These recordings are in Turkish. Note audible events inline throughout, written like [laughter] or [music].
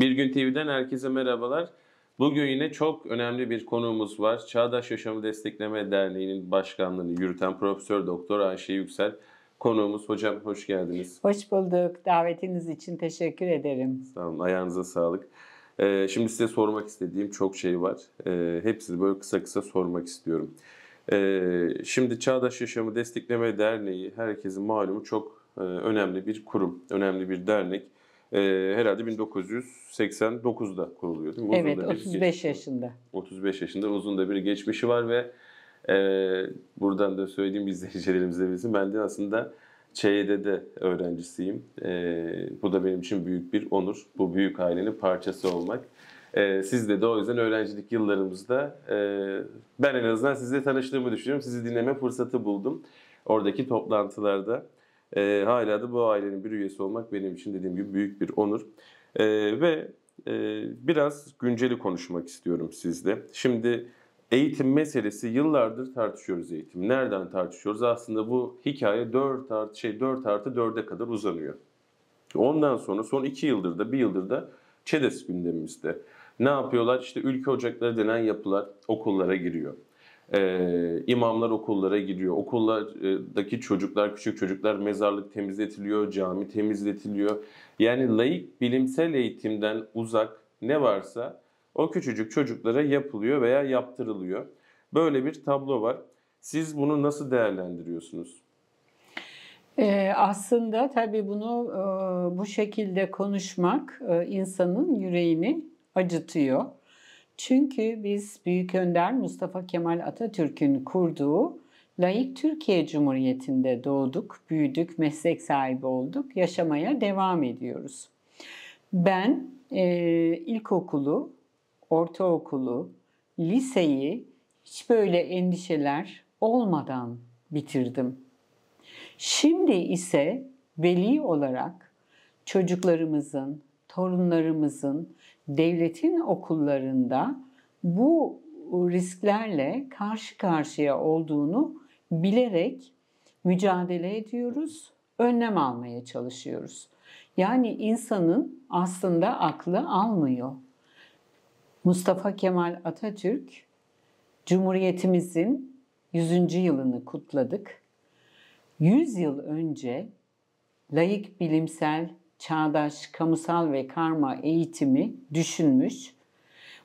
Bir Gün TV'den herkese merhabalar. Bugün yine çok önemli bir konuğumuz var. Çağdaş Yaşamı Destekleme Derneği'nin başkanlığını yürüten Profesör Doktor Ayşe Yüksel konuğumuz. Hocam hoş geldiniz. Hoş bulduk. Davetiniz için teşekkür ederim. Sağ olun. Ayağınıza sağlık. Ee, şimdi size sormak istediğim çok şey var. Ee, hepsini böyle kısa kısa sormak istiyorum. Ee, şimdi Çağdaş Yaşamı Destekleme Derneği herkesin malumu çok e, önemli bir kurum, önemli bir dernek e, herhalde 1989'da kuruluyor değil mi? evet, 35 geçmiş, yaşında. 35 yaşında uzun da bir geçmişi var ve e, buradan da söyleyeyim izleyicilerimize bilsin. Ben de aslında ÇYD'de öğrencisiyim. E, bu da benim için büyük bir onur. Bu büyük ailenin parçası olmak. E, siz de de o yüzden öğrencilik yıllarımızda e, ben en azından sizle tanıştığımı düşünüyorum. Sizi dinleme fırsatı buldum. Oradaki toplantılarda. E, hala da bu ailenin bir üyesi olmak benim için dediğim gibi büyük bir onur. E, ve e, biraz günceli konuşmak istiyorum sizle. Şimdi eğitim meselesi yıllardır tartışıyoruz eğitim. Nereden tartışıyoruz? Aslında bu hikaye 4 şey, artı, şey 4 artı 4'e kadar uzanıyor. Ondan sonra son 2 yıldır da 1 yıldır da ÇEDES gündemimizde. Ne yapıyorlar? İşte ülke ocakları denen yapılar okullara giriyor. Ee, imamlar okullara giriyor, Okullardaki çocuklar, küçük çocuklar mezarlık temizletiliyor, cami temizletiliyor. Yani laik bilimsel eğitimden uzak ne varsa o küçücük çocuklara yapılıyor veya yaptırılıyor. Böyle bir tablo var. Siz bunu nasıl değerlendiriyorsunuz? Ee, aslında tabii bunu e, bu şekilde konuşmak e, insanın yüreğini acıtıyor. Çünkü biz Büyük Önder Mustafa Kemal Atatürk'ün kurduğu laik Türkiye Cumhuriyeti'nde doğduk, büyüdük, meslek sahibi olduk, yaşamaya devam ediyoruz. Ben e, ilkokulu, ortaokulu, liseyi hiç böyle endişeler olmadan bitirdim. Şimdi ise veli olarak çocuklarımızın, torunlarımızın devletin okullarında bu risklerle karşı karşıya olduğunu bilerek mücadele ediyoruz, önlem almaya çalışıyoruz. Yani insanın aslında aklı almıyor. Mustafa Kemal Atatürk Cumhuriyetimizin 100. yılını kutladık. 100 yıl önce layık bilimsel çağdaş kamusal ve karma eğitimi düşünmüş.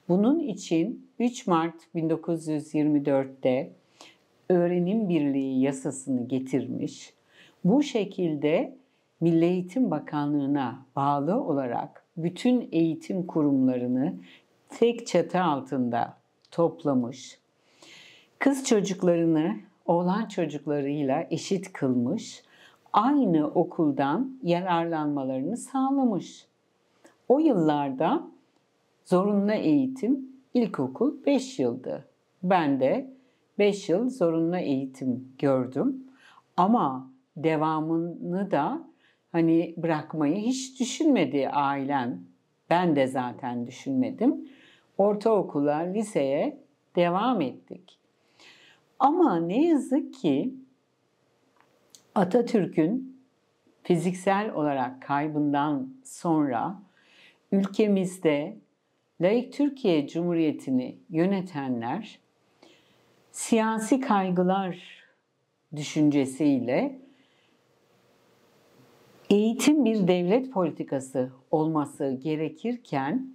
Bunun için 3 Mart 1924'te öğrenim birliği yasasını getirmiş. Bu şekilde Milli Eğitim Bakanlığı'na bağlı olarak bütün eğitim kurumlarını tek çatı altında toplamış. Kız çocuklarını oğlan çocuklarıyla eşit kılmış aynı okuldan yararlanmalarını sağlamış. O yıllarda zorunlu eğitim ilkokul 5 yıldı. Ben de 5 yıl zorunlu eğitim gördüm. Ama devamını da hani bırakmayı hiç düşünmedi ailem. Ben de zaten düşünmedim. Ortaokula, liseye devam ettik. Ama ne yazık ki Atatürk'ün fiziksel olarak kaybından sonra ülkemizde laik Türkiye Cumhuriyeti'ni yönetenler siyasi kaygılar düşüncesiyle eğitim bir devlet politikası olması gerekirken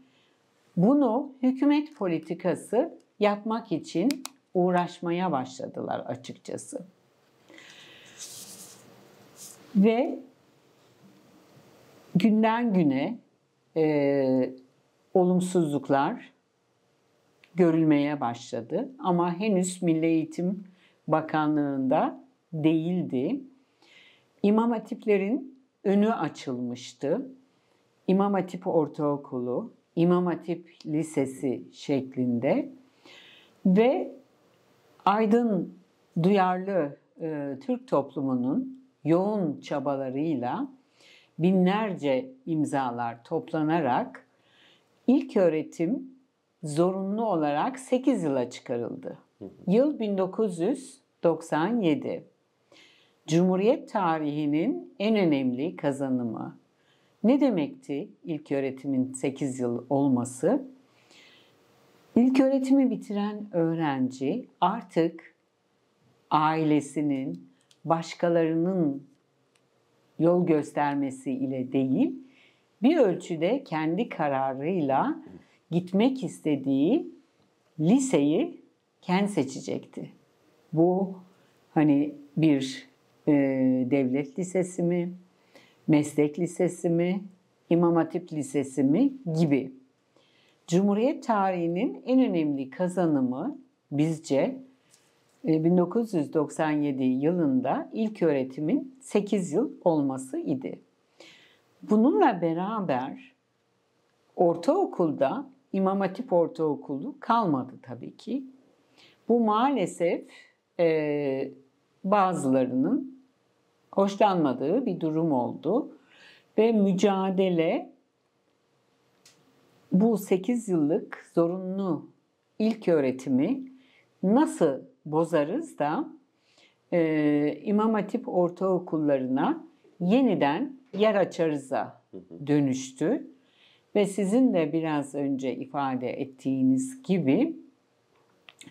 bunu hükümet politikası yapmak için uğraşmaya başladılar açıkçası. Ve günden güne e, olumsuzluklar görülmeye başladı. Ama henüz Milli Eğitim Bakanlığı'nda değildi. İmam Hatiplerin önü açılmıştı. İmam Hatip Ortaokulu, İmam Hatip Lisesi şeklinde ve aydın, duyarlı e, Türk toplumunun yoğun çabalarıyla binlerce imzalar toplanarak ilk öğretim zorunlu olarak 8 yıla çıkarıldı. Yıl 1997. Cumhuriyet tarihinin en önemli kazanımı. Ne demekti ilk öğretimin 8 yıl olması? İlk öğretimi bitiren öğrenci artık ailesinin, başkalarının yol göstermesi ile değil, bir ölçüde kendi kararıyla gitmek istediği liseyi kendi seçecekti. Bu hani bir e, devlet lisesi mi, meslek lisesi mi, İmam Hatip Lisesi mi gibi. Cumhuriyet tarihinin en önemli kazanımı bizce 1997 ee, yılında ilk öğretimin 8 yıl olması idi. Bununla beraber ortaokulda İmam Hatip Ortaokulu kalmadı tabii ki. Bu maalesef e, bazılarının hoşlanmadığı bir durum oldu ve mücadele bu 8 yıllık zorunlu ilk öğretimi nasıl bozarız da e, İmam Hatip ortaokullarına yeniden yer açarıza dönüştü. Ve sizin de biraz önce ifade ettiğiniz gibi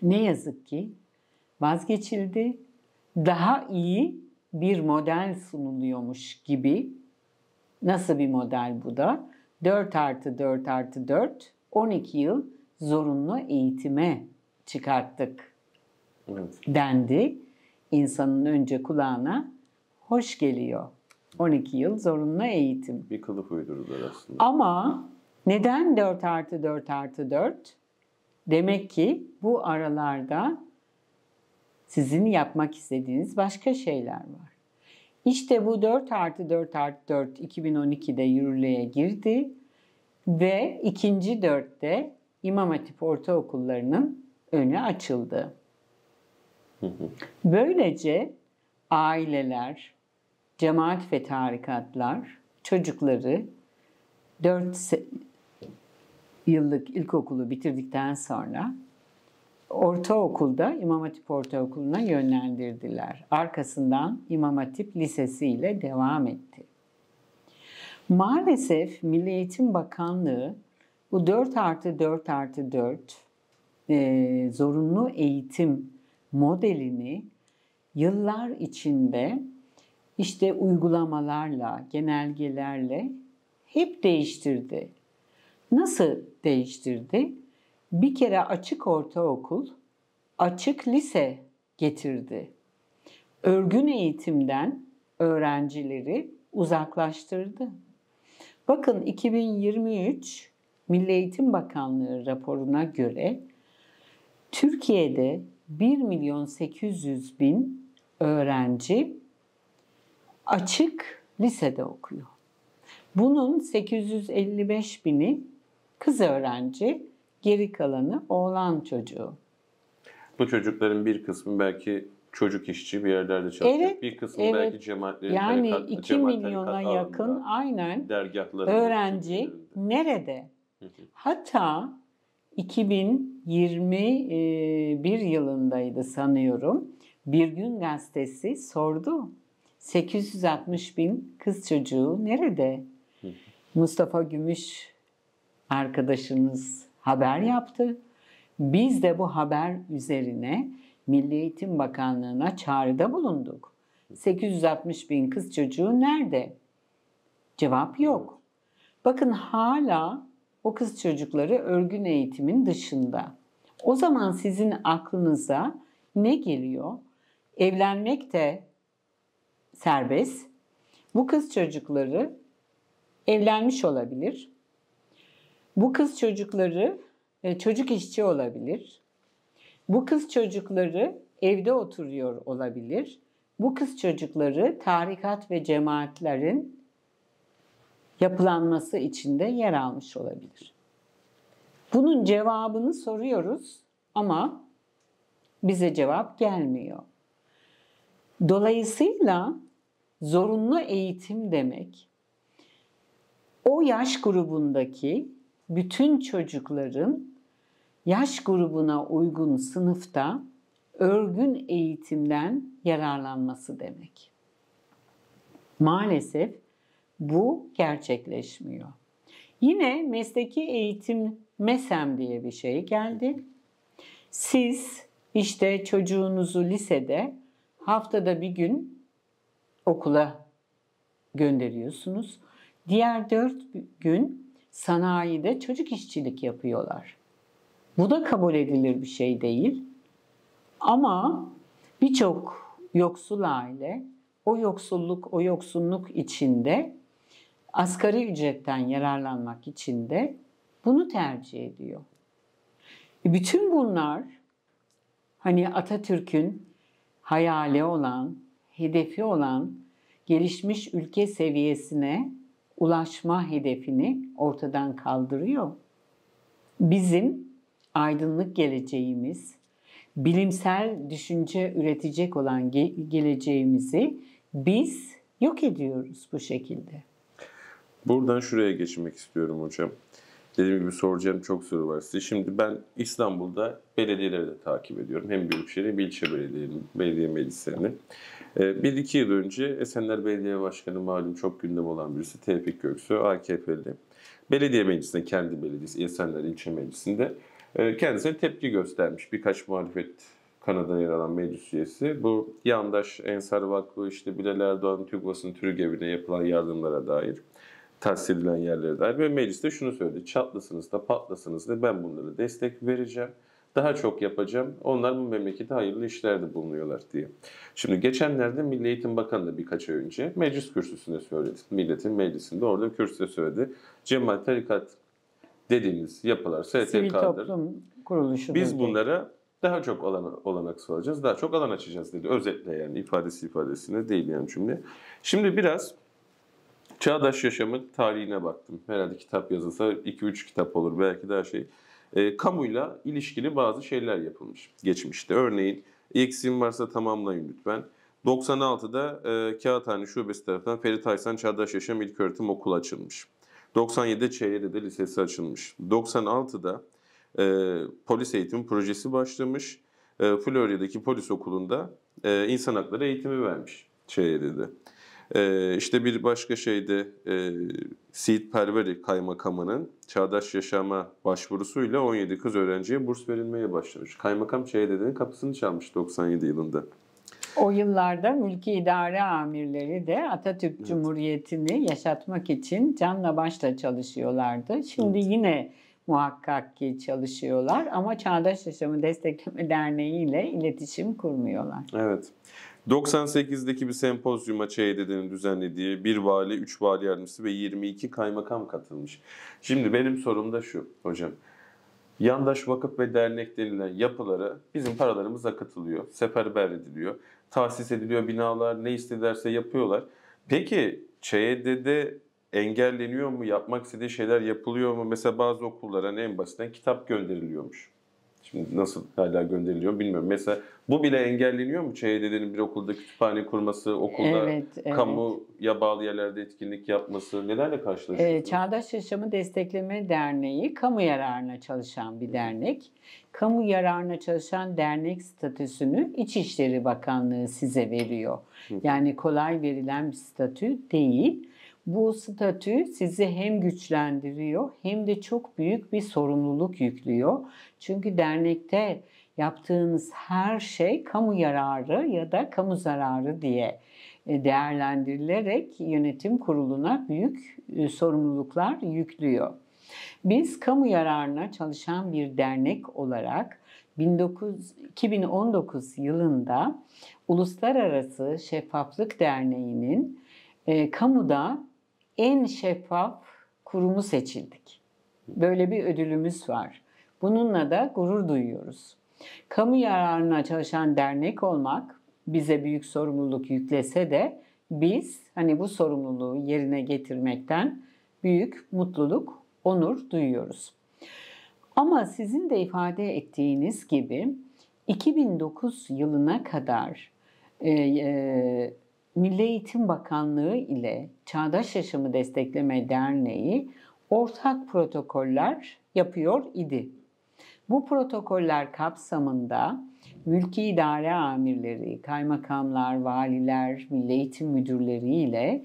ne yazık ki vazgeçildi. Daha iyi bir model sunuluyormuş gibi. Nasıl bir model bu da? 4 artı 4 artı 4, 12 yıl zorunlu eğitime çıkarttık evet. dendi. İnsanın önce kulağına hoş geliyor. 12 yıl zorunlu eğitim. Bir kılıf uydurdular aslında. Ama neden 4 artı 4 artı 4? Demek ki bu aralarda sizin yapmak istediğiniz başka şeyler var. İşte bu 4 artı 4 artı 4 2012'de yürürlüğe girdi ve ikinci dörtte İmam Hatip ortaokullarının önü açıldı. Böylece aileler, cemaat ve tarikatlar çocukları 4 yıllık ilkokulu bitirdikten sonra ortaokulda İmam Hatip Ortaokulu'na yönlendirdiler. Arkasından İmam Hatip Lisesi ile devam etti. Maalesef Milli Eğitim Bakanlığı bu 4 artı 4 artı 4 e, zorunlu eğitim modelini yıllar içinde işte uygulamalarla, genelgelerle hep değiştirdi. Nasıl değiştirdi? Bir kere açık ortaokul, açık lise getirdi. Örgün eğitimden öğrencileri uzaklaştırdı. Bakın 2023 Milli Eğitim Bakanlığı raporuna göre Türkiye'de 1 milyon 800 bin öğrenci açık lisede okuyor. Bunun 855 bini kız öğrenci, geri kalanı oğlan çocuğu. Bu çocukların bir kısmı belki çocuk işçi bir yerlerde çalışıyor. Evet, bir kısmı evet. belki cemaatlerin Yani tarikat, 2 milyona yakın aynen öğrenci nerede? Hatta 2021 e, yılındaydı sanıyorum. Bir Gün Gazetesi sordu. 860 bin kız çocuğu nerede? Mustafa Gümüş arkadaşımız haber yaptı. Biz de bu haber üzerine Milli Eğitim Bakanlığı'na çağrıda bulunduk. 860 bin kız çocuğu nerede? Cevap yok. Bakın hala o kız çocukları örgün eğitimin dışında. O zaman sizin aklınıza ne geliyor? Evlenmek de serbest. Bu kız çocukları evlenmiş olabilir. Bu kız çocukları e, çocuk işçi olabilir. Bu kız çocukları evde oturuyor olabilir. Bu kız çocukları tarikat ve cemaatlerin yapılanması içinde yer almış olabilir. Bunun cevabını soruyoruz ama bize cevap gelmiyor. Dolayısıyla zorunlu eğitim demek o yaş grubundaki bütün çocukların yaş grubuna uygun sınıfta örgün eğitimden yararlanması demek. Maalesef bu gerçekleşmiyor. Yine mesleki eğitim MESEM diye bir şey geldi. Siz işte çocuğunuzu lisede haftada bir gün okula gönderiyorsunuz. Diğer dört gün sanayide çocuk işçilik yapıyorlar. Bu da kabul edilir bir şey değil. Ama birçok yoksul aile o yoksulluk, o yoksunluk içinde asgari ücretten yararlanmak için de bunu tercih ediyor. E, bütün bunlar hani Atatürk'ün hayali olan, hedefi olan gelişmiş ülke seviyesine ulaşma hedefini ortadan kaldırıyor. Bizim aydınlık geleceğimiz, bilimsel düşünce üretecek olan geleceğimizi biz yok ediyoruz bu şekilde. Buradan şuraya geçmek istiyorum hocam. Dediğim gibi soracağım çok soru var size. Şimdi ben İstanbul'da belediyeleri de takip ediyorum. Hem Büyükşehir hem ilçe belediyenin, belediye meclislerini. Ee, bir iki yıl önce Esenler Belediye Başkanı malum çok gündem olan birisi Tevfik Göksu, AKP'li. Belediye meclisinde, kendi belediyesi Esenler ilçe meclisinde e, kendisine tepki göstermiş. Birkaç muhalefet Kanada'da yer alan meclis üyesi. Bu yandaş Ensar Vakfı, işte Bilal Erdoğan, TÜGVAS'ın TÜRGEV'ine yapılan yardımlara dair tahsis edilen yerlere dair. Ve mecliste şunu söyledi. Çatlasınız da patlasınız da ben bunlara destek vereceğim. Daha çok yapacağım. Onlar bu memlekete hayırlı işlerde bulunuyorlar diye. Şimdi geçenlerde Milli Eğitim Bakanı da birkaç ay önce meclis kürsüsünde söyledi. Milletin meclisinde orada kürsüde söyledi. Cemaat, tarikat dediğimiz yapılar, STK'dır. Sivil Biz bunlara daha çok olan, olanak sağlayacağız, daha çok alan açacağız dedi. Özetle yani ifadesi ifadesine değil yani cümle. Şimdi biraz Çağdaş Yaşamı tarihine baktım. Herhalde kitap yazılsa 2-3 kitap olur belki de her şey. E, kamuyla ilişkili bazı şeyler yapılmış geçmişte. Örneğin eksiğim varsa tamamlayın lütfen. 96'da e, Kağıthane Şubesi tarafından Ferit Aysan Çağdaş Yaşam İlköğretim Okulu açılmış. 97'de Çeyre'de lisesi açılmış. 96'da e, polis eğitimi projesi başlamış. E, Florya'daki polis okulunda e, insan hakları eğitimi vermiş Çeyre'de. Ee, işte bir başka şey de e, Seyit Perveri Kaymakamı'nın Çağdaş Yaşama başvurusuyla 17 kız öğrenciye burs verilmeye başlamış. Kaymakam dediğin kapısını çalmış 97 yılında. O yıllarda mülki idare amirleri de Atatürk evet. Cumhuriyeti'ni yaşatmak için canla başla çalışıyorlardı. Şimdi evet. yine muhakkak ki çalışıyorlar ama Çağdaş Yaşamı Destekleme Derneği ile iletişim kurmuyorlar. Evet. 98'deki bir sempozyuma ÇEDD'nin düzenlediği bir vali, üç vali yardımcısı ve 22 kaymakam katılmış. Şimdi benim sorum da şu hocam. Yandaş vakıf ve dernek denilen yapılara bizim paralarımızla katılıyor, seferber ediliyor, tahsis ediliyor binalar, ne istederse yapıyorlar. Peki ÇED'de engelleniyor mu? Yapmak istediği şeyler yapılıyor mu? Mesela bazı okullara en basitinden kitap gönderiliyormuş. Şimdi nasıl hala gönderiliyor bilmiyorum. Mesela bu bile engelleniyor mu ÇED'nin bir okulda kütüphane kurması, okulda evet, evet. kamuya bağlı yerlerde etkinlik yapması nelerle karşılaşıyorsunuz? Evet, Çağdaş Yaşamı Destekleme Derneği kamu yararına çalışan bir dernek. Kamu yararına çalışan dernek statüsünü İçişleri Bakanlığı size veriyor. Yani kolay verilen bir statü değil. Bu statü sizi hem güçlendiriyor hem de çok büyük bir sorumluluk yüklüyor. Çünkü dernekte yaptığınız her şey kamu yararı ya da kamu zararı diye e, değerlendirilerek yönetim kuruluna büyük e, sorumluluklar yüklüyor. Biz kamu yararına çalışan bir dernek olarak 2019 yılında Uluslararası Şeffaflık Derneği'nin e, kamuda en şeffaf kurumu seçildik. Böyle bir ödülümüz var. Bununla da gurur duyuyoruz. Kamu yararına çalışan dernek olmak bize büyük sorumluluk yüklese de biz hani bu sorumluluğu yerine getirmekten büyük mutluluk, onur duyuyoruz. Ama sizin de ifade ettiğiniz gibi 2009 yılına kadar e, e, Milli Eğitim Bakanlığı ile Çağdaş Yaşamı Destekleme Derneği ortak protokoller yapıyor idi. Bu protokoller kapsamında mülki idare amirleri, kaymakamlar, valiler, milli eğitim müdürleri ile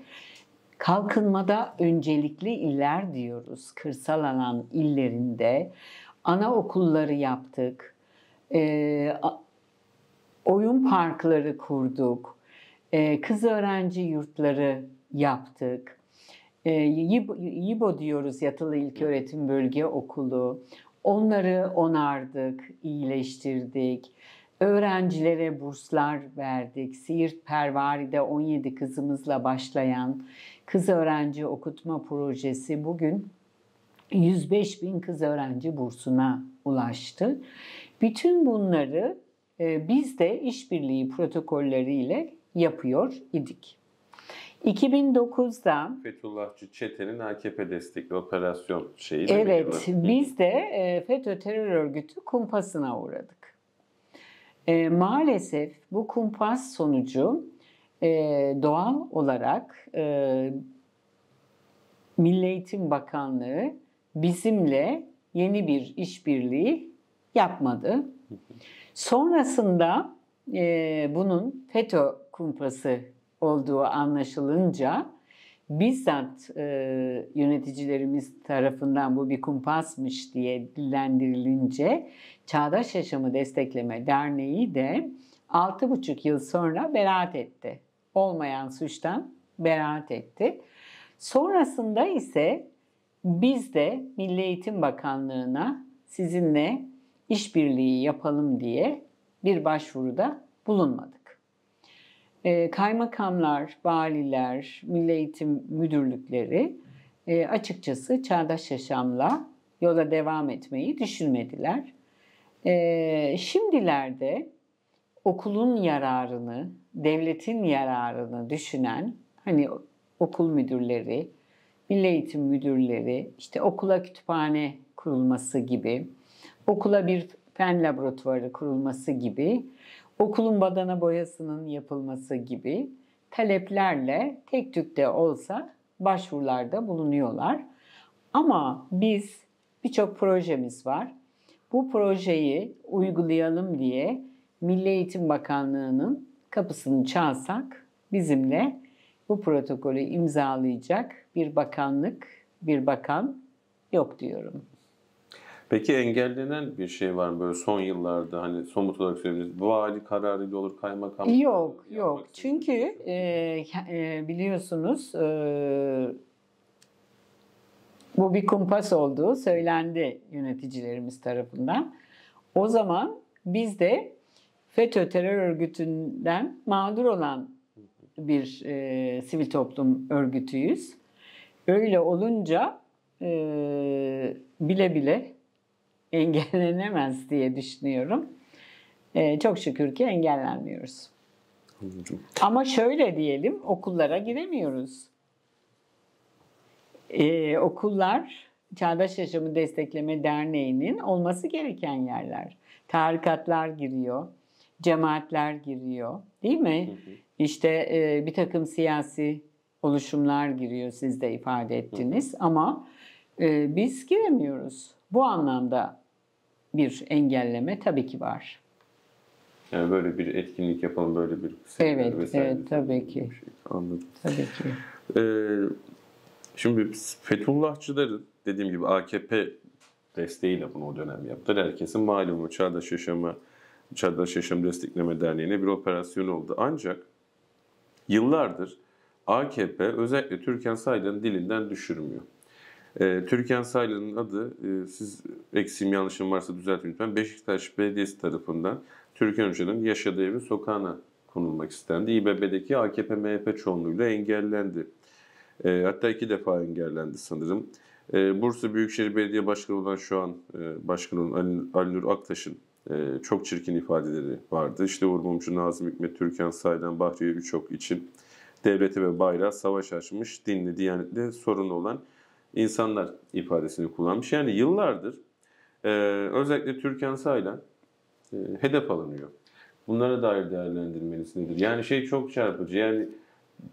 kalkınmada öncelikli iller diyoruz. Kırsal alan illerinde ana okulları yaptık, e, oyun parkları kurduk, ee, kız öğrenci yurtları yaptık. E, YİBO, diyoruz Yatılı İlköğretim Bölge Okulu. Onları onardık, iyileştirdik. Öğrencilere burslar verdik. Siirt Pervari'de 17 kızımızla başlayan kız öğrenci okutma projesi bugün 105 bin kız öğrenci bursuna ulaştı. Bütün bunları e, biz de işbirliği protokolleri yapıyor idik. 2009'da Fethullahçı çetenin AKP destekli operasyon şeyi. evet, biz de e, FETÖ terör örgütü kumpasına uğradık. E, maalesef bu kumpas sonucu e, doğal olarak e, Milli Eğitim Bakanlığı bizimle yeni bir işbirliği yapmadı. Sonrasında e, bunun FETÖ kumpası olduğu anlaşılınca bizzat e, yöneticilerimiz tarafından bu bir kumpasmış diye dillendirilince Çağdaş Yaşamı Destekleme Derneği de 6,5 yıl sonra beraat etti. Olmayan suçtan beraat etti. Sonrasında ise biz de Milli Eğitim Bakanlığı'na sizinle işbirliği yapalım diye bir başvuruda bulunmadık. Ee, kaymakamlar, valiler, milli eğitim müdürlükleri e, açıkçası çağdaş yaşamla yola devam etmeyi düşünmediler. Ee, şimdilerde okulun yararını, devletin yararını düşünen hani okul müdürleri, milli eğitim müdürleri, işte okula kütüphane kurulması gibi, okula bir fen laboratuvarı kurulması gibi okulun badana boyasının yapılması gibi taleplerle tek tük de olsa başvurularda bulunuyorlar. Ama biz birçok projemiz var. Bu projeyi uygulayalım diye Milli Eğitim Bakanlığı'nın kapısını çalsak bizimle bu protokolü imzalayacak bir bakanlık, bir bakan yok diyorum. Peki engellenen bir şey var mı böyle son yıllarda hani somut olarak söylediğiniz vali kararıyla olur kaymakam? Yok yok şey çünkü e, e, biliyorsunuz e, bu bir kumpas olduğu söylendi yöneticilerimiz tarafından. O zaman biz de FETÖ terör örgütünden mağdur olan bir e, sivil toplum örgütüyüz. Öyle olunca e, bile bile engellenemez diye düşünüyorum. Ee, çok şükür ki engellenmiyoruz. Ama şöyle diyelim okullara giremiyoruz. Ee, okullar Çağdaş Yaşamı Destekleme Derneği'nin olması gereken yerler. Tarikatlar giriyor, cemaatler giriyor değil mi? Hı hı. İşte e, bir takım siyasi oluşumlar giriyor siz de ifade ettiniz hı hı. ama e, biz giremiyoruz. Bu anlamda bir engelleme tabii ki var. Yani böyle bir etkinlik yapalım, böyle bir evet, Evet, tabii ki. Şey. Anladım. Tabii ki. Ee, şimdi Fethullahçıların dediğim gibi AKP desteğiyle bunu o dönem yaptılar. Herkesin malumu Çağdaş Yaşamı, Çağdaş Yaşam Destekleme Derneği'ne bir operasyon oldu. Ancak yıllardır AKP özellikle Türkan Saylan'ın dilinden düşürmüyor. E, Türkan Saylı'nın adı, e, siz eksiğim yanlışım varsa düzeltin lütfen, Beşiktaş Belediyesi tarafından Türkan Hoca'nın yaşadığı evin sokağına konulmak istendi. İBB'deki AKP-MHP çoğunluğuyla engellendi. E, hatta iki defa engellendi sanırım. E, Bursa Büyükşehir Belediye Başkanı olan şu an e, Başkanı Ali, Nur Aktaş'ın e, çok çirkin ifadeleri vardı. İşte Uğur Mumcu, Nazım Hikmet, Türkan Saylan, Bahriye birçok için devleti ve bayrağı savaş açmış, dinli, diyanetle sorun olan insanlar ifadesini kullanmış. Yani yıllardır e, özellikle Türkan Saylan e, hedef alınıyor. Bunlara dair değerlendirmeniz nedir? Yani şey çok çarpıcı. Yani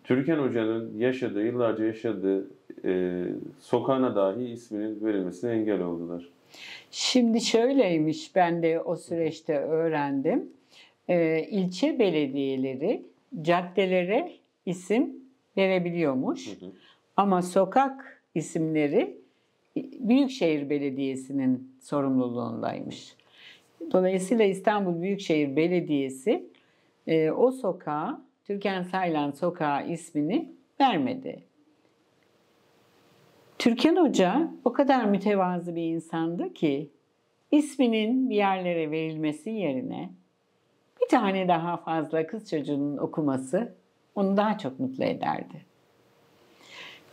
Türkan Hoca'nın yaşadığı, yıllarca yaşadığı e, sokağına dahi isminin verilmesine engel oldular. Şimdi şöyleymiş, ben de o süreçte öğrendim. E, ilçe belediyeleri caddelere isim verebiliyormuş. Hı hı. Ama sokak isimleri e, Büyükşehir Belediyesi'nin sorumluluğundaymış. Dolayısıyla İstanbul Büyükşehir Belediyesi e, o sokağa, Türkan Saylan Sokağı ismini vermedi. Türkan Hoca o kadar mütevazı bir insandı ki isminin bir yerlere verilmesi yerine bir tane daha fazla kız çocuğunun okuması onu daha çok mutlu ederdi.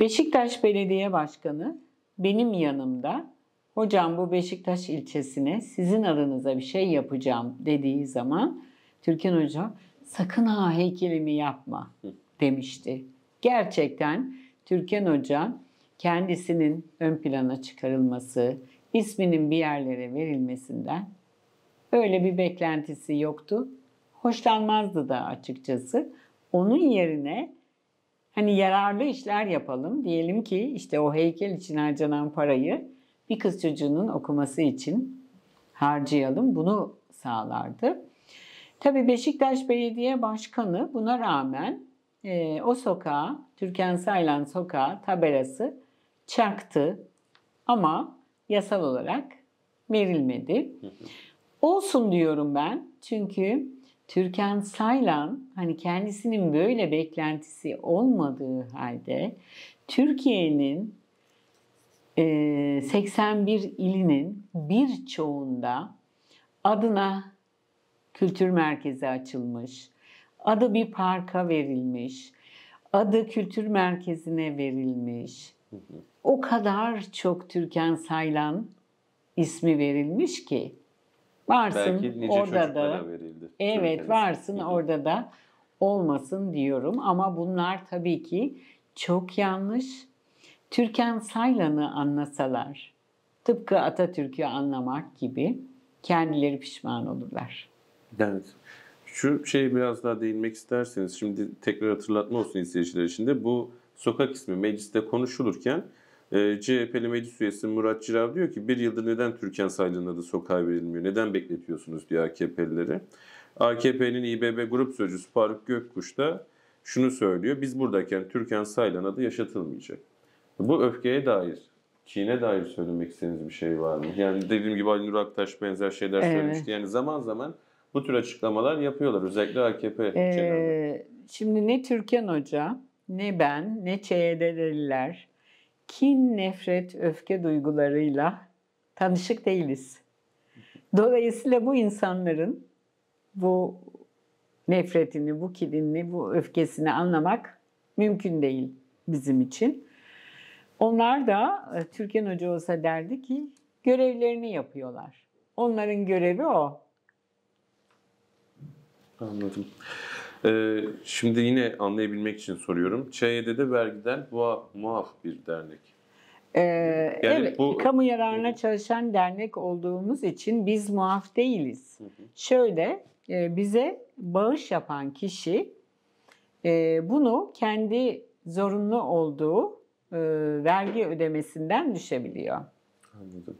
Beşiktaş Belediye Başkanı benim yanımda hocam bu Beşiktaş ilçesine sizin adınıza bir şey yapacağım dediği zaman Türkan Hoca sakın ha heykelimi yapma demişti. Gerçekten Türkan Hoca kendisinin ön plana çıkarılması, isminin bir yerlere verilmesinden öyle bir beklentisi yoktu. Hoşlanmazdı da açıkçası. Onun yerine hani yararlı işler yapalım. Diyelim ki işte o heykel için harcanan parayı bir kız çocuğunun okuması için harcayalım. Bunu sağlardı. Tabii Beşiktaş Belediye Başkanı buna rağmen e, o sokağa, Türkan Saylan sokağı tabelası çaktı ama yasal olarak verilmedi. Olsun diyorum ben çünkü Türkan Saylan hani kendisinin böyle beklentisi olmadığı halde Türkiye'nin 81 e, ilinin bir birçoğunda adına kültür merkezi açılmış, adı bir parka verilmiş, adı kültür merkezine verilmiş. O kadar çok Türkan Saylan ismi verilmiş ki Varsın Belki nice orada da. Verildi. Evet varsın orada da olmasın diyorum ama bunlar tabii ki çok yanlış. Türkan Saylan'ı anlasalar tıpkı Atatürk'ü anlamak gibi kendileri pişman olurlar. Evet. Şu şey biraz daha değinmek isterseniz şimdi tekrar hatırlatma olsun izleyiciler için de bu sokak ismi mecliste konuşulurken e, ee, CHP'li meclis üyesi Murat Cirav diyor ki bir yıldır neden Türkan Saylı'nın adı sokağa verilmiyor? Neden bekletiyorsunuz diyor AKP'lileri. AKP'nin İBB grup sözcüsü Faruk Gökkuş da şunu söylüyor. Biz buradayken Türkan Saylan adı yaşatılmayacak. Bu öfkeye dair, kine dair söylemek istediğiniz bir şey var mı? Yani dediğim gibi Ali Nur Aktaş benzer şeyler evet. söylemişti. Yani zaman zaman bu tür açıklamalar yapıyorlar. Özellikle AKP ee, Şimdi ne Türkan Hoca, ne ben, ne ÇED'liler kin, nefret, öfke duygularıyla tanışık değiliz. Dolayısıyla bu insanların bu nefretini, bu kinini, bu öfkesini anlamak mümkün değil bizim için. Onlar da e, Türkan Hoca olsa derdi ki görevlerini yapıyorlar. Onların görevi o. Anladım. Ee, şimdi yine anlayabilmek için soruyorum. ÇED de vergiden muaf, muaf bir dernek. Ee, yani evet, bu... kamu yararına çalışan dernek olduğumuz için biz muaf değiliz. Hı hı. Şöyle, e, bize bağış yapan kişi e, bunu kendi zorunlu olduğu e, vergi ödemesinden düşebiliyor. Anladım.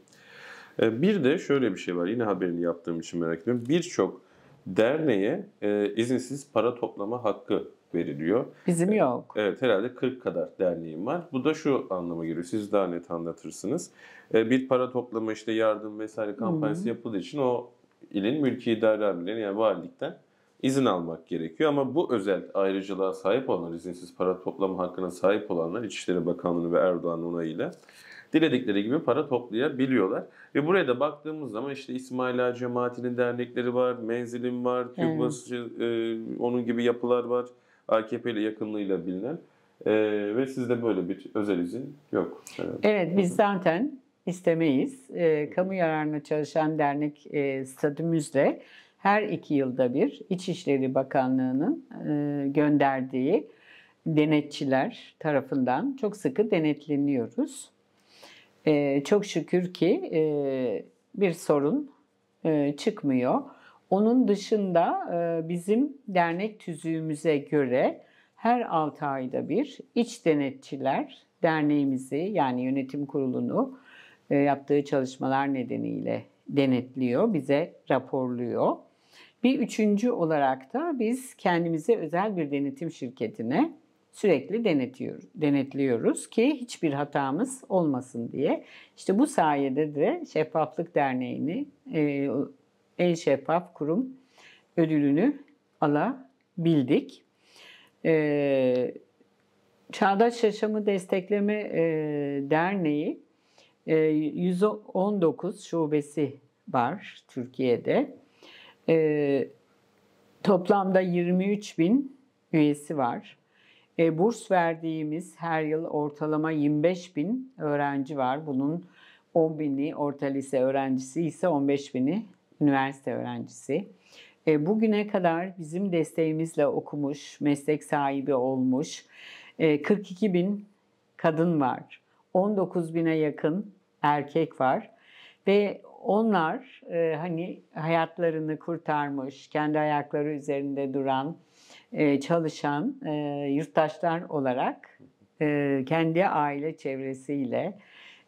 Bir de şöyle bir şey var. Yine haberini yaptığım için merak ediyorum. Birçok derneğe e, izinsiz para toplama hakkı veriliyor. Bizim e, yok. Evet herhalde 40 kadar derneğim var. Bu da şu anlama geliyor. Siz daha net anlatırsınız. E, bir para toplama işte yardım vesaire kampanyası hı yapıldığı için o ilin mülki idare amirleri yani valilikten izin almak gerekiyor. Ama bu özel ayrıcalığa sahip olanlar, izinsiz para toplama hakkına sahip olanlar İçişleri Bakanlığı ve Erdoğan onayıyla diledikleri gibi para toplayabiliyorlar. Ve buraya da baktığımız zaman işte İsmail Ağa Cemaati'nin dernekleri var, Menzilim var, TÜGVAS, hmm. e, onun gibi yapılar var. AKP ile yakınlığıyla bilinen. E, ve sizde böyle bir özel izin yok. Evet, evet biz zaten istemeyiz. E, kamu yararına çalışan dernek e, statümüzle her iki yılda bir İçişleri Bakanlığı'nın e, gönderdiği denetçiler tarafından çok sıkı denetleniyoruz. E, çok şükür ki e, bir sorun çıkmıyor. Onun dışında bizim dernek tüzüğümüze göre her 6 ayda bir iç denetçiler derneğimizi yani yönetim kurulunu yaptığı çalışmalar nedeniyle denetliyor, bize raporluyor. Bir üçüncü olarak da biz kendimize özel bir denetim şirketine sürekli denetiyor, denetliyoruz ki hiçbir hatamız olmasın diye. İşte bu sayede de Şeffaflık Derneği'ni e, en şeffaf kurum ödülünü alabildik. E, Çağdaş Yaşamı Destekleme e, Derneği e, 119 şubesi var Türkiye'de. E, toplamda 23 bin üyesi var. E, burs verdiğimiz her yıl ortalama 25 bin öğrenci var. Bunun 10 bini orta lise öğrencisi ise 15 bini üniversite öğrencisi. E, bugüne kadar bizim desteğimizle okumuş, meslek sahibi olmuş e, 42 bin kadın var. 19 bine yakın erkek var. Ve onlar e, hani hayatlarını kurtarmış, kendi ayakları üzerinde duran, e, çalışan e, yurttaşlar olarak e, kendi aile çevresiyle,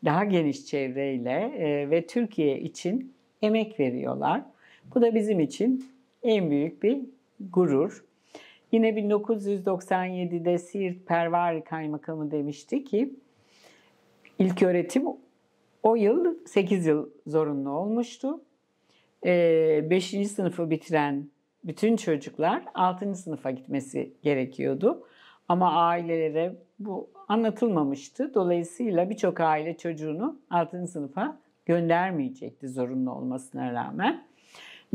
daha geniş çevreyle e, ve Türkiye için emek veriyorlar. Bu da bizim için en büyük bir gurur. Yine 1997'de Siirt Pervari Kaymakamı demişti ki, ilk öğretim o yıl 8 yıl zorunlu olmuştu. 5. Ee, sınıfı bitiren bütün çocuklar 6. sınıfa gitmesi gerekiyordu. Ama ailelere bu anlatılmamıştı. Dolayısıyla birçok aile çocuğunu 6. sınıfa göndermeyecekti zorunlu olmasına rağmen.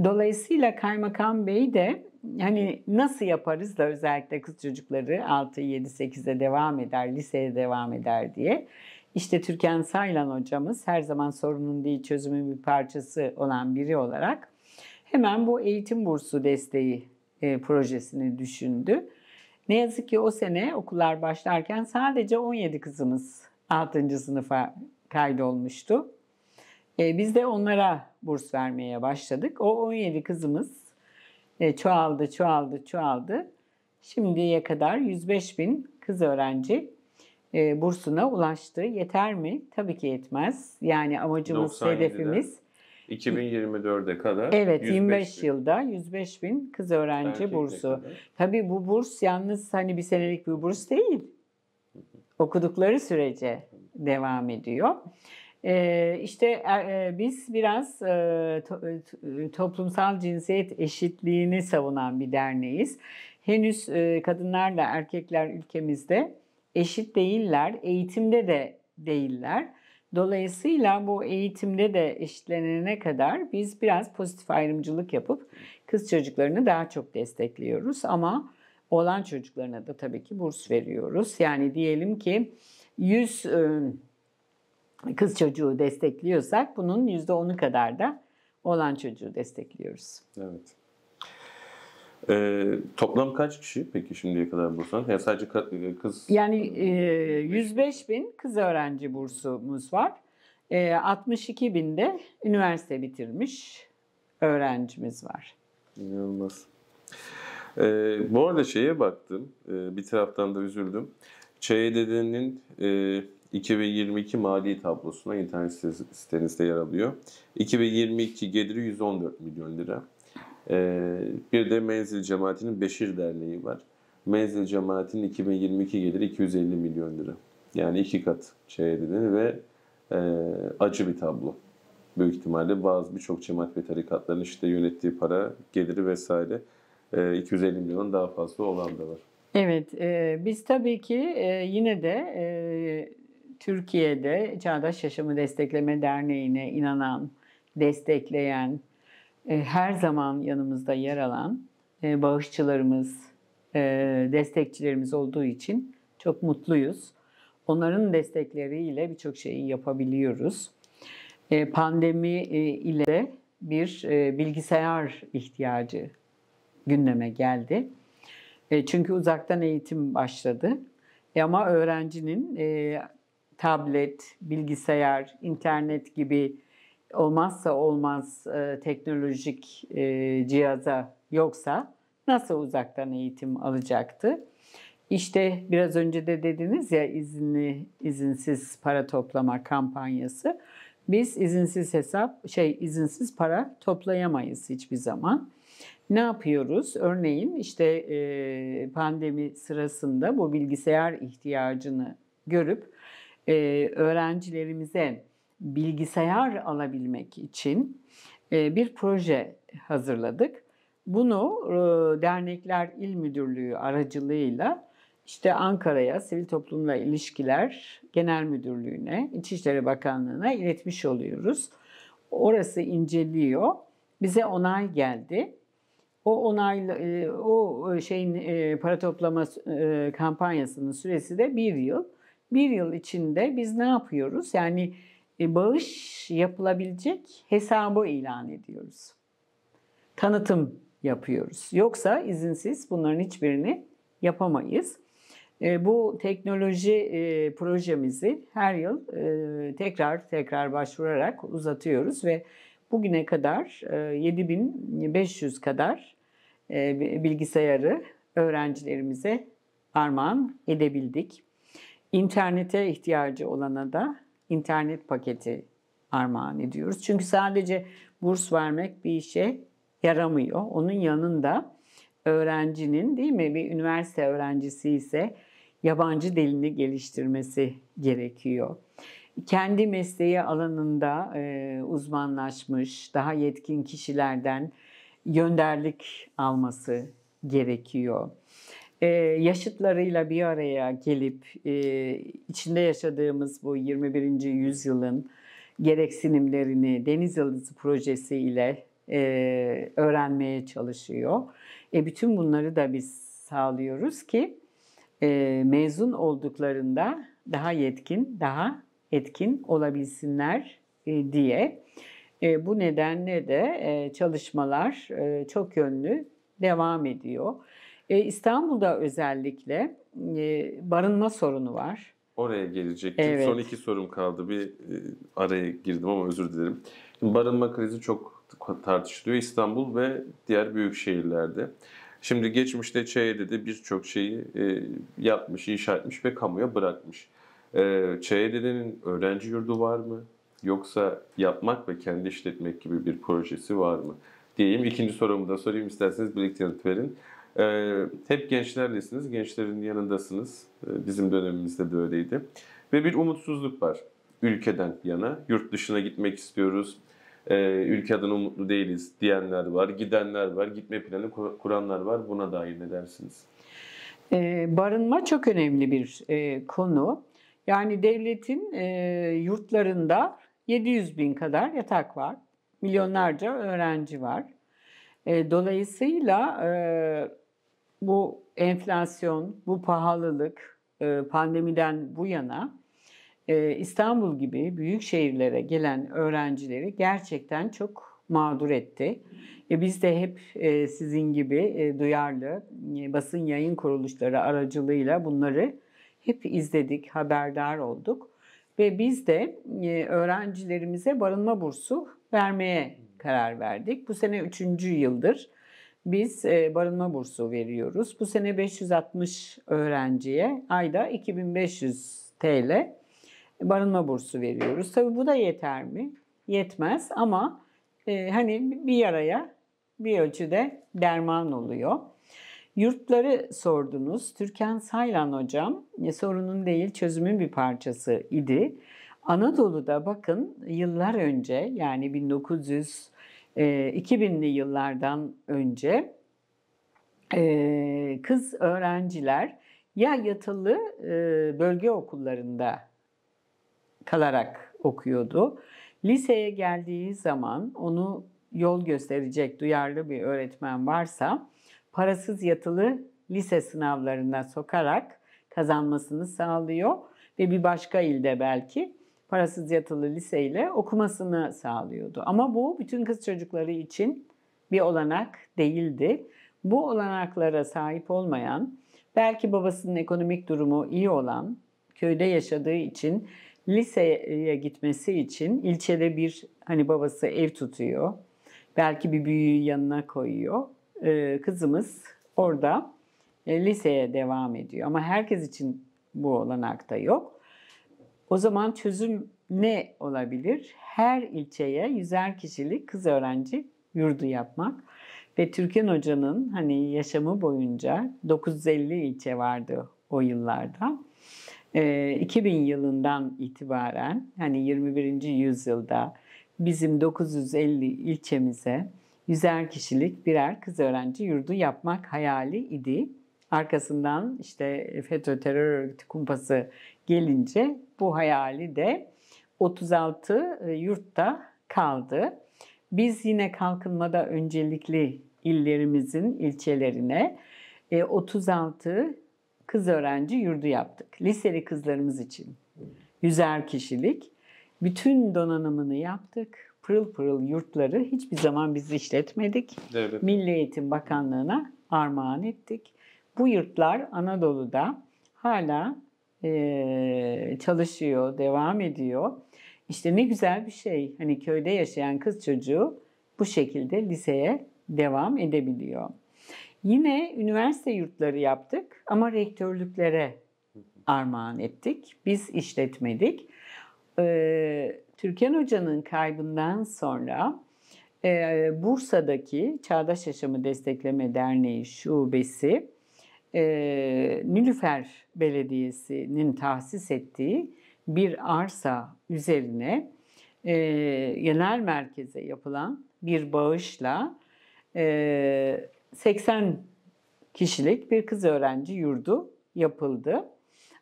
Dolayısıyla kaymakam bey de hani nasıl yaparız da özellikle kız çocukları 6, 7, 8'e devam eder, liseye devam eder diye işte Türkan Saylan hocamız her zaman sorunun değil çözümün bir parçası olan biri olarak hemen bu eğitim bursu desteği e, projesini düşündü. Ne yazık ki o sene okullar başlarken sadece 17 kızımız 6. sınıfa kaydolmuştu. E, biz de onlara burs vermeye başladık. O 17 kızımız e, çoğaldı, çoğaldı, çoğaldı. Şimdiye kadar 105 bin kız öğrenci e, bursuna ulaştı. Yeter mi? Tabii ki yetmez. Yani amacımız, hedefimiz 2024'e kadar Evet 25 bin. yılda 105 bin kız öğrenci Erkek bursu. Tabii bu burs yalnız hani bir senelik bir burs değil. Okudukları sürece devam ediyor. Ee, işte e, e, biz biraz e, to, e, toplumsal cinsiyet eşitliğini savunan bir derneğiz. Henüz e, kadınlarla erkekler ülkemizde eşit değiller. Eğitimde de değiller. Dolayısıyla bu eğitimde de eşitlenene kadar biz biraz pozitif ayrımcılık yapıp kız çocuklarını daha çok destekliyoruz ama olan çocuklarına da tabii ki burs veriyoruz. Yani diyelim ki 100 e, kız çocuğu destekliyorsak bunun %10'u kadar da olan çocuğu destekliyoruz. Evet. Ee, toplam kaç kişi peki şimdiye kadar bursan? var? Yani sadece e, kız... Yani e, 105 bin kız öğrenci bursumuz var. E, 62 de üniversite bitirmiş öğrencimiz var. İnanılmaz. Ee, bu arada şeye baktım. Ee, bir taraftan da üzüldüm. ÇEDD'nin e, 2022 mali tablosuna internet sitenizde yer alıyor. 2022 geliri 114 milyon lira. Ee, bir de Menzil Cemaati'nin Beşir Derneği var. Menzil Cemaati'nin 2022 geliri 250 milyon lira. Yani iki kat çeyreğini ve e, acı bir tablo. Büyük ihtimalle bazı birçok cemaat ve tarikatların işte yönettiği para, geliri vesaire 250 e, milyon daha fazla olan da var. Evet, e, biz tabii ki e, yine de e, Türkiye'de Çağdaş Yaşamı Destekleme Derneği'ne inanan, destekleyen, e, her zaman yanımızda yer alan e, bağışçılarımız, e, destekçilerimiz olduğu için çok mutluyuz. Onların destekleriyle birçok şeyi yapabiliyoruz. Pandemi ile bir bilgisayar ihtiyacı gündeme geldi. Çünkü uzaktan eğitim başladı. Ama öğrencinin tablet, bilgisayar, internet gibi olmazsa olmaz e, teknolojik e, cihaza yoksa nasıl uzaktan eğitim alacaktı? İşte biraz önce de dediniz ya izinli izinsiz para toplama kampanyası. Biz izinsiz hesap şey izinsiz para toplayamayız hiçbir zaman. Ne yapıyoruz? Örneğin işte e, pandemi sırasında bu bilgisayar ihtiyacını görüp e, öğrencilerimize bilgisayar alabilmek için e, bir proje hazırladık. Bunu e, dernekler il müdürlüğü aracılığıyla işte Ankara'ya Sivil Toplumla İlişkiler Genel Müdürlüğü'ne, İçişleri Bakanlığı'na iletmiş oluyoruz. Orası inceliyor. Bize onay geldi. O onay e, o şeyin para toplama kampanyasının süresi de bir yıl. Bir yıl içinde biz ne yapıyoruz? Yani e, bağış yapılabilecek hesabı ilan ediyoruz. Tanıtım yapıyoruz. Yoksa izinsiz bunların hiçbirini yapamayız. E, bu teknoloji e, projemizi her yıl tekrar tekrar başvurarak uzatıyoruz ve bugüne kadar 7500 kadar bilgisayarı öğrencilerimize armağan edebildik. İnternete ihtiyacı olana da internet paketi armağan ediyoruz. Çünkü sadece burs vermek bir işe yaramıyor. Onun yanında öğrencinin değil mi bir üniversite öğrencisi ise yabancı dilini geliştirmesi gerekiyor. Kendi mesleği alanında e, uzmanlaşmış, daha yetkin kişilerden yönderlik alması gerekiyor e, yaşıtlarıyla bir araya gelip e, içinde yaşadığımız bu 21. yüzyılın gereksinimlerini Deniz Yıldızı Projesi ile e, öğrenmeye çalışıyor. E, bütün bunları da biz sağlıyoruz ki e, mezun olduklarında daha yetkin, daha etkin olabilsinler e, diye. E, bu nedenle de e, çalışmalar e, çok yönlü devam ediyor. E, İstanbul'da özellikle e, barınma sorunu var. Oraya gelecektim. Evet. Son iki sorum kaldı. Bir e, araya girdim ama özür dilerim. Şimdi barınma krizi çok tartışılıyor İstanbul ve diğer büyük şehirlerde. Şimdi geçmişte ÇED'de de birçok şeyi e, yapmış, inşa etmiş ve kamuya bırakmış. E, ÇED'nin öğrenci yurdu var mı? Yoksa yapmak ve kendi işletmek gibi bir projesi var mı? Diyeyim. İkinci sorumu da sorayım isterseniz birlikte yanıt verin. Ee, hep gençlerdesiniz, gençlerin yanındasınız. Ee, bizim dönemimizde de öyleydi. Ve bir umutsuzluk var ülkeden yana. Yurt dışına gitmek istiyoruz, ee, ülke adına umutlu değiliz diyenler var, gidenler var, gitme planı kuranlar var. Buna dair ne dersiniz? Barınma çok önemli bir e, konu. Yani devletin e, yurtlarında 700 bin kadar yatak var. Milyonlarca öğrenci var. E, dolayısıyla bu enflasyon, bu pahalılık e, pandemiden bu yana e, İstanbul gibi büyük şehirlere gelen öğrencileri gerçekten çok mağdur etti. E, biz de hep sizin gibi duyarlı basın yayın kuruluşları aracılığıyla bunları hep izledik, haberdar olduk. Ve biz de öğrencilerimize barınma bursu vermeye karar verdik. Bu sene üçüncü yıldır biz e, barınma bursu veriyoruz. Bu sene 560 öğrenciye ayda 2500 TL barınma bursu veriyoruz. Tabii bu da yeter mi? Yetmez ama e, hani bir yaraya bir ölçüde derman oluyor. Yurtları sordunuz. Türkan Saylan hocam e, sorunun değil çözümün bir parçası idi. Anadolu'da bakın yıllar önce yani 1900 2000'li yıllardan önce kız öğrenciler ya yatılı bölge okullarında kalarak okuyordu. Liseye geldiği zaman onu yol gösterecek duyarlı bir öğretmen varsa parasız yatılı lise sınavlarına sokarak kazanmasını sağlıyor ve bir başka ilde belki parasız yatılı liseyle okumasını sağlıyordu. Ama bu bütün kız çocukları için bir olanak değildi. Bu olanaklara sahip olmayan, belki babasının ekonomik durumu iyi olan, köyde yaşadığı için liseye gitmesi için ilçede bir hani babası ev tutuyor. Belki bir büyüğü yanına koyuyor. Ee, kızımız orada e, liseye devam ediyor. Ama herkes için bu olanak da yok. O zaman çözüm ne olabilir? Her ilçeye yüzer kişilik kız öğrenci yurdu yapmak ve Türkan Hoca'nın hani yaşamı boyunca 950 ilçe vardı o yıllarda. 2000 ee, yılından itibaren hani 21. yüzyılda bizim 950 ilçemize yüzer kişilik birer kız öğrenci yurdu yapmak hayali idi. Arkasından işte FETÖ terör örgütü kumpası gelince bu hayali de 36 e, yurtta kaldı. Biz yine kalkınmada öncelikli illerimizin ilçelerine 36 e, kız öğrenci yurdu yaptık. Liseli kızlarımız için. Yüzer kişilik. Bütün donanımını yaptık. Pırıl pırıl yurtları hiçbir zaman biz işletmedik. Evet. Milli Eğitim Bakanlığı'na armağan ettik. Bu yurtlar Anadolu'da hala çalışıyor, devam ediyor. İşte ne güzel bir şey. Hani köyde yaşayan kız çocuğu bu şekilde liseye devam edebiliyor. Yine üniversite yurtları yaptık ama rektörlüklere armağan ettik. Biz işletmedik. Ee, Türkan Hoca'nın kaybından sonra e, Bursa'daki Çağdaş Yaşamı Destekleme Derneği şubesi e, Nilüfer Belediyesi'nin tahsis ettiği bir arsa üzerine e, genel merkeze yapılan bir bağışla e, 80 kişilik bir kız öğrenci yurdu yapıldı.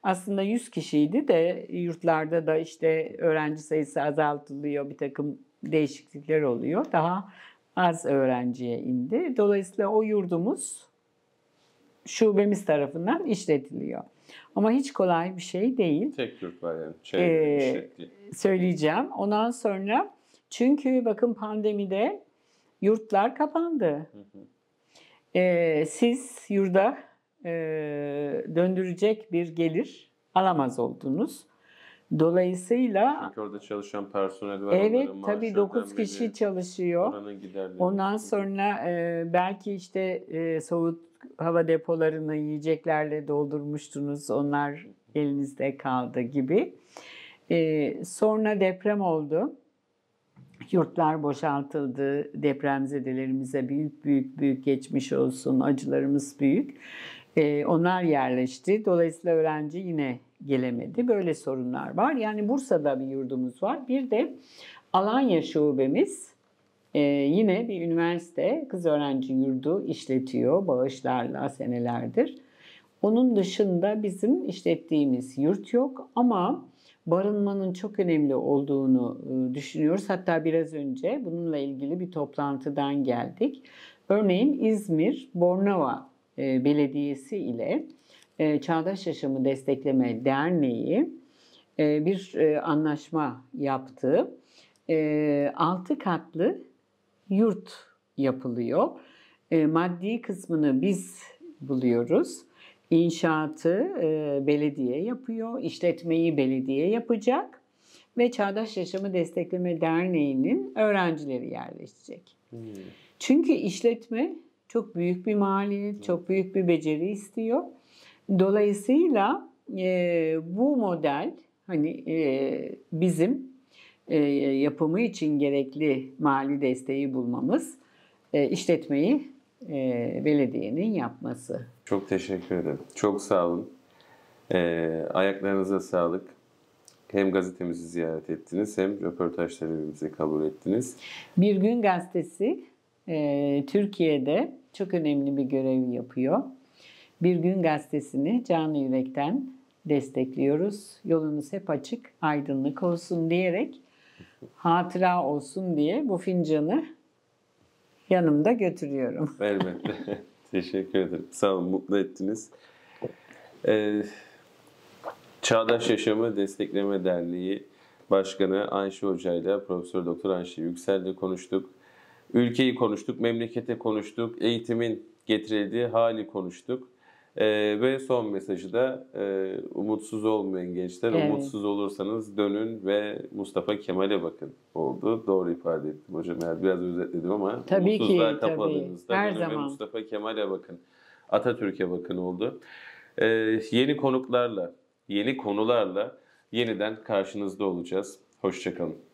Aslında 100 kişiydi de yurtlarda da işte öğrenci sayısı azaltılıyor, bir takım değişiklikler oluyor. Daha az öğrenciye indi. Dolayısıyla o yurdumuz şubemiz tarafından işletiliyor. Ama hiç kolay bir şey değil. Tek Türk var yani. Şey, ee, söyleyeceğim. Ondan sonra çünkü bakın pandemide yurtlar kapandı. Hı hı. Ee, siz yurda e, döndürecek bir gelir alamaz oldunuz. Dolayısıyla Çünkü orada çalışan personel var. Evet tabii 9 kişi çalışıyor. Ondan sonra e, belki işte e, soğut hava depolarını yiyeceklerle doldurmuştunuz. Onlar elinizde kaldı gibi. Ee, sonra deprem oldu. Yurtlar boşaltıldı. Depremzedelerimize büyük büyük büyük geçmiş olsun. Acılarımız büyük. Ee, onlar yerleşti. Dolayısıyla öğrenci yine gelemedi. Böyle sorunlar var. Yani Bursa'da bir yurdumuz var. Bir de Alanya şubemiz ee, yine bir üniversite kız öğrenci yurdu işletiyor bağışlarla senelerdir. Onun dışında bizim işlettiğimiz yurt yok ama barınmanın çok önemli olduğunu e, düşünüyoruz. Hatta biraz önce bununla ilgili bir toplantıdan geldik. Örneğin İzmir Bornova e, Belediyesi ile e, Çağdaş Yaşamı Destekleme Derneği bir anlaşma yaptı. 6 katlı yurt yapılıyor. E, maddi kısmını biz buluyoruz. İnşaatı e, belediye yapıyor, işletmeyi belediye yapacak ve Çağdaş Yaşamı Destekleme Derneği'nin öğrencileri yerleşecek. Hmm. Çünkü işletme çok büyük bir maliyet, çok büyük bir beceri istiyor. Dolayısıyla e, bu model hani e, bizim e, yapımı için gerekli mali desteği bulmamız e, işletmeyi e, belediyenin yapması. Çok teşekkür ederim. Çok sağ olun. E, ayaklarınıza sağlık. Hem gazetemizi ziyaret ettiniz hem röportajlarımızı kabul ettiniz. Bir Gün Gazetesi e, Türkiye'de çok önemli bir görev yapıyor. Bir Gün Gazetesi'ni canlı yürekten destekliyoruz. Yolunuz hep açık, aydınlık olsun diyerek hatıra olsun diye bu fincanı yanımda götürüyorum. [laughs] Elbette. [laughs] Teşekkür ederim. Sağ olun, mutlu ettiniz. Ee, Çağdaş Yaşamı Destekleme Derneği Başkanı Ayşe Hoca ile Profesör Doktor Ayşe Yüksel ile konuştuk. Ülkeyi konuştuk, memlekete konuştuk, eğitimin getirildiği hali konuştuk. E, ve son mesajı da e, umutsuz olmayın gençler. Evet. Umutsuz olursanız dönün ve Mustafa Kemal'e bakın oldu. Doğru ifade ettim hocam. Yani biraz özetledim ama tabii umutsuzluğa ki, kapandığınızda tabii. Her dönün zaman. ve Mustafa Kemal'e bakın. Atatürk'e bakın oldu. E, yeni konuklarla, yeni konularla yeniden karşınızda olacağız. Hoşçakalın.